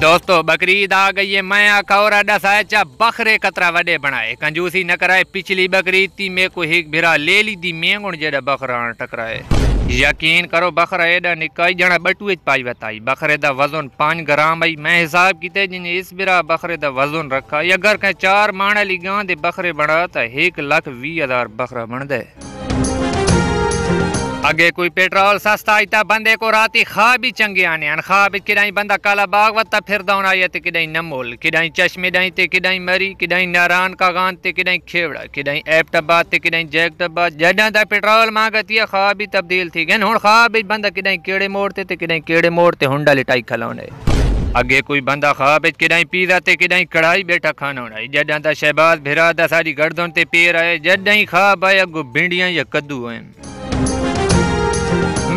दोस्तों बकरी ईद आ गई है मैं आका और अडा साचा बखरे कतरा वडे बनाए कंजूसी न कराए पिछली बकरी ती मे को एक भिरा ले ली थी मैं जेड़ा बखरा टकराए यकीन करो बखरा एडा निकाई जणा बटुए पाई बताई बखरे दा वजन 5 ग्राम आई मैं हिसाब कीते जिन इस बिरा बखरे दा वजन रखा या घर के चार माणली गांदे गां दे बखरे बना तो लाख वी हजार बखरा बन अगे कोई पेट्रोल सस्ता आयता बंदे को रात खाब ही चंगे आने आन खाब कि बंद काला बाग वत फिर आई कि किदाई नमोल कि चश्मे दाई ते किदाई मरी किदाई नारान कागान ते किदाई खेवड़ा कि ऐप टब्बा ते किदाई जैक टब्बा जडा दा पेट्रोल मांगती है खाब ही तब्दील थी गए हुन खाब बंदा बंद किड़े मोड़ ते किदाई केड़े मोड़ ते हुंडा लिटाई खलाने अगे कोई बंदा खाब कि पीजा ते किदाई कढ़ाई बेटा खाना उड़ाई जडा दा शहबाज भिरा दा सारी गर्दन ते पेर आए जडा ही खाब आए अगो भिंडिया या कद्दू आए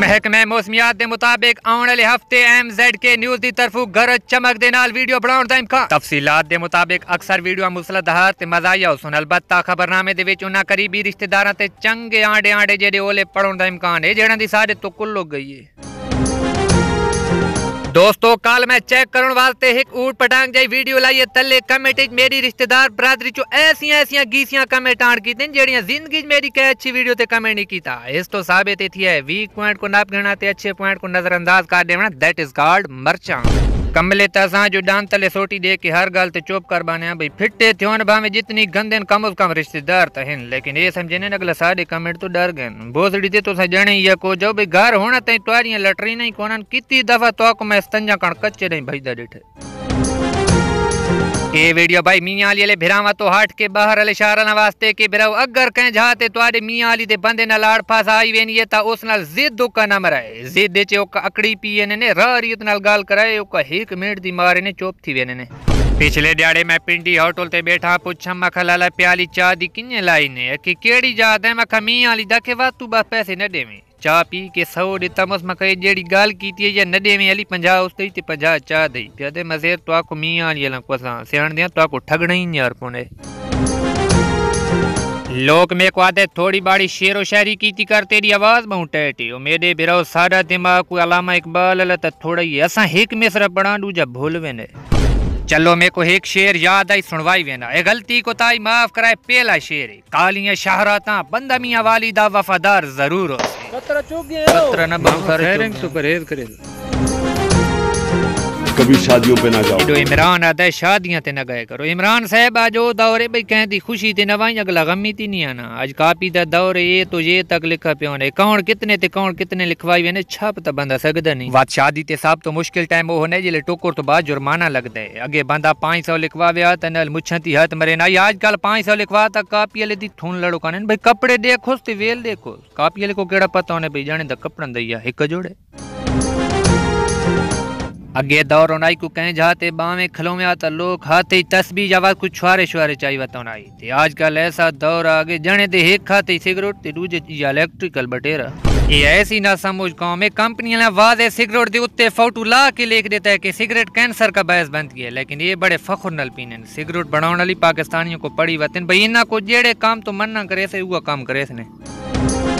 ਮਹਿਕਮੇ ਮੌਸਮੀਆਤ ਦੇ ਮੁਤਾਬਕ ਆਉਣ ਵਾਲੇ ਹਫਤੇ ਐਮਜ਼ੈਡ ਕੇ ਨਿਊਜ਼ ਦੀ ਤਰਫੋਂ ਗਰਜ ਚਮਕ ਦੇ ਨਾਲ ਵੀਡੀਓ ਬਣਾਉਣ ਦਾ ਇਮਕਾਨ ਤਫਸੀਲਾਤ ਦੇ ਮੁਤਾਬਕ ਅਕਸਰ ਵੀਡੀਓ ਮੁਸਲਧਾਰ ਤੇ ਮਜ਼ਾਇਆ ਹੁਸਨ ਅਲਬਤਾ ਖਬਰਨਾਮੇ ਦੇ ਵਿੱਚ ਉਹਨਾਂ ਕਰੀਬੀ ਰਿਸ਼ਤੇਦਾਰਾਂ ਤੇ ਚੰਗੇ ਆਂਡੇ ਆਂਡੇ ਜਿਹੜੇ ਓਲੇ ਪੜਾਉਣ ਦਾ ਇਮਕਾਨ ਹੈ ਜਿਹੜਾਂ ਦੀ ਸਾਡੇ ਤੋਂ ਕੁੱਲ ਹੋ ਗਈ ਹੈ दोस्तों काल मैं चेक करण वास्ते एक ऊट पटांग जाई वीडियो लाइए तले कमेंट मेरी रिश्तेदार बरादरी चो ऐसियां ऐसियां गीसियां कमेंट आण की दिन जेड़ियां जिंदगी मेरी कै अच्छी वीडियो ते कमेंट नहीं किया इस तो साबित इथी है वीक पॉइंट को नाप गिनना ते अच्छे पॉइंट को नजरअंदाज कर देना दैट इज कॉल्ड मर्चा कमले त असांजो डांतले सोटी दे की हर गाल ते चुप कर बानिया भाई फिटे थियो आहिनि भाਵੇਂ जितनी गंदे कम अज़ कम रिश्तेदार त आहिनि लेकिन हे सम्झनि अॻिले साढे कमेंट तो डर गए भोसड़ी ते तोसां ॼणे को चओ भई घर होने ताईं तुआरियूं लटरीन ई कोन्हनि दफ़ा तोक में स्तंजा करणु कचे ॾई भॼंदा ॾिठे ए वीडियो भाई मियाँ अली अले भिरावा तो हट के बाहर अले शारा ना वास्ते के भिराओ अगर कह जाते तो आड़े मियाँ दे बंदे ना लाड़ फास आई वेनी है ता उस नाल जिद ओका ना मराए जिद दे ओका अकड़ी पिए ने ने रारियत नाल गाल कराए ओका हिक मिनट दी मारे ने चुप थी वेने ने पिछले दिहाड़े मैं पिंडी होटल ते बैठा पुछम मखा लाला प्याली चाह दी किने लाई ने कि केड़ी जात है मखा मियाँ अली दखे वा तू बस पैसे न देवी चा पी के सौ ॾिता मस मां कई जहिड़ी ॻाल्हि की थी या न ॾे में हली पंजाह उस्तई ते पंजाह चा ॾेई पिया दे मज़ेर तव्हांखो मींहुं हली हलां को असां सिहणंदे तव्हांखो ठगण ई यार कोन्हे लोक में को आदे थोड़ी बाड़ी शेरो शायरी की थी कर तेरी आवाज़ बहु टहटी ओ मेरे बिरो सारा दिमाग को अलामा इकबाल अला त थोड़ा ही असां हिक मिसरा पढ़ा दूजा भूल वेने चलो मे को एक शेर याद आई सुनवाई वेना ए गलती को ताई माफ कराए पहला शेर कालिया शहराता बंदा मियां वाली दा वफादार जरूर हो सतरा चुग गए सतरा ना बंद कर तो परहेज करे कभी शादियों पे ना जाओ जो इमरान आता है शादियां ते ना गए करो इमरान साहब आज वो दौर है भाई कहती खुशी ते नवाई अगला गमी ती नहीं आना आज कापी का दौर है ये तो ये तक लिखा पे होने कौन कितने ते कौन कितने लिखवाई ने छाप तो बंदा सकदा नहीं बात शादी ते साहब तो मुश्किल टाइम वो होने जिले टोकर तो बाद जुर्माना लगदा है अगे बंदा 500 लिखवावे आ तनल मुछन ती हाथ मरे ना आजकल 500 लिखवा ता कापी ले दी थून लड़ो कानन भाई कपड़े देखोस ते वेल देखोस कापी ले को केड़ा पता होने भाई जाने दा कपड़ा दैया एक जोड़े अगे दौर ओनाई को कहें जाते बावे खलो में आता लोग हाथे तस्बी जावा कुछ छुआरे छुआरे चाई वतन आई ते आजकल ऐसा दौर आ गए जने दे एक खाते सिगरेट ते दूजे या इलेक्ट्रिकल बटेरा ये ऐसी ना समझ गाँव में कंपनियां वादे सिगरेट दे उत्ते फोटो ला के लिख देता है कि सिगरेट कैंसर का बहस बनती है लेकिन ये बड़े फखर नल पीने सिगरेट बनाने वाली पाकिस्तानियों को पड़ी वतन भाई इन्ना को जेड़े काम तो मन ना करे से हुआ काम करे इसने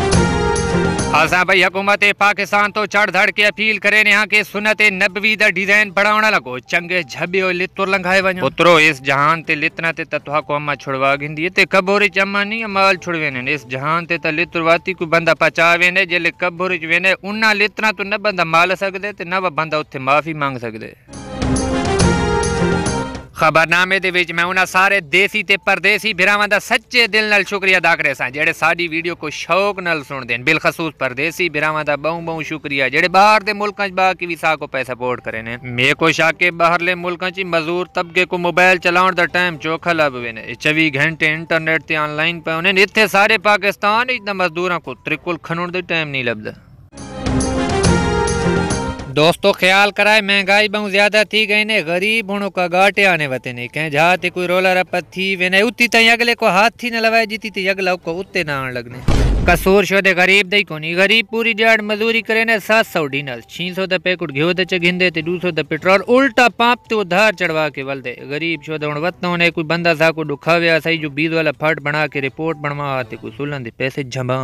आसा भाई हुकूमत पाकिस्तान तो चढ़ धड़ के अपील करे यहाँ के सुनत नबवी का डिजाइन बढ़ावण लगो चंगे झबे लितुर लंघाए वञो उतरो इस जहान ते लितना ते त को अम्मा छुड़वा गिंदी ते कबोर च अम्मा नी छुड़वे ने इस जहान ते ता लितुर वाती को बंदा पचावे ने जेले कबोर च वेने उन्ना लितना तो न बंदा माल सकदे ते न बंदा उथे माफी मांग सकदे खबरनामे मैं उन्होंने सारे देसी ते परदेसी बिरावान का सच्चे दिल न शुक्रिया अदा करे सड़े साड़ी वीडियो को शौक न सुनते हैं बिलखसूस परदेसी बिरावान का बहु बहु शुक्रिया जो बहर के मुल्क बाकी भी सा को पै सपोर्ट करे ने मे को शाके बहरले मुल्क मजदूर तबके को मोबाइल चलाने का टाइम चौखा लगे ने चौवी घंटे इंटरनेट से ऑनलाइन पे होने इतने सारे पाकिस्तान इतना मजदूर को त्रिकुल खनुन का टाइम नहीं लगता दोस्तों ख्याल कराए महंगाई बहुत ज़्यादा थी गई ने गरीब हूँ का गाटे आने वते नहीं कहें जहाँ कोई रोला रपत थी वे नहीं उती तई अगले को हाथ ही न लवाए जीती थी अगला को उत्ते ना आने लगने कसूर शो दे गरीब दई कोनी गरीब पूरी दिहाड़ मजदूरी करे ने सात सौ डीनल छह सौ रुपये घ्यो दे घिंदे ते दो सौ पेट्रोल उल्टा पाप तो उधार चढ़वा के वल दे गरीब शो दे वत ना कोई बंदा सा को दुखा सही जो बीज वाला फट बना के रिपोर्ट बनवा ते कोई सुलन दे पैसे जमा